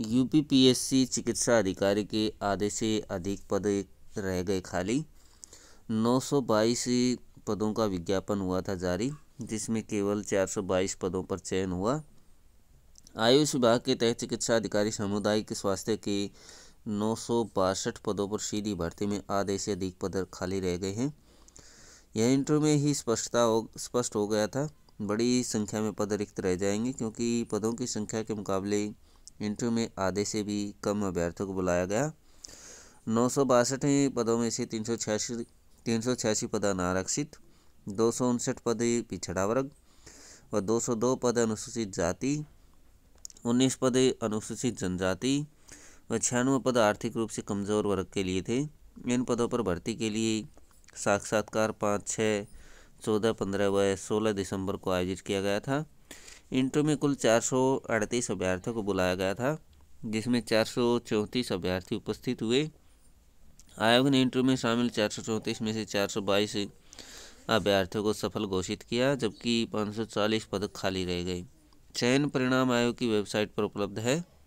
UPPSC चिकित्सा अधिकारी के आधे से अधिक पद रह गए खाली 922 पदों का विज्ञापन हुआ था जारी जिसमें केवल 422 पदों पर चयन हुआ आयुष विभाग के तहत चिकित्सा अधिकारी सामुदायिक स्वास्थ्य के नौ पदों पर सीधी भर्ती में आधे से अधिक पद खाली रह गए हैं यह इंटरव्यू में ही स्पष्टता हो स्पष्ट हो गया था बड़ी संख्या में पद रिक्त रह जाएंगे क्योंकि पदों की संख्या के मुकाबले इंटरव्यू में आधे से भी कम अभ्यर्थियों को बुलाया गया नौ सौ बासठ पदों में से तीन सौ छियासी तीन सौ छियासी पद अनारक्षित दो सौ उनसठ पद पिछड़ा वर्ग व दो सौ दो पद अनुसूचित जाति उन्नीस पद अनुसूचित जनजाति व छियानवे पद आर्थिक रूप से कमज़ोर वर्ग के लिए थे इन पदों पर भर्ती के लिए साक्षात्कार पाँच छः चौदह पंद्रह व सोलह दिसंबर को आयोजित किया गया था इंटरव्यू में कुल चार सौ अड़तीस अभ्यर्थियों को बुलाया गया था जिसमें चार सौ चौंतीस अभ्यर्थी उपस्थित हुए आयोग ने इंटरव्यू में शामिल चार सौ चौंतीस में से चार सौ बाईस अभ्यर्थियों को सफल घोषित किया जबकि पाँच सौ चालीस पद खाली रह गए चयन परिणाम आयोग की वेबसाइट पर उपलब्ध है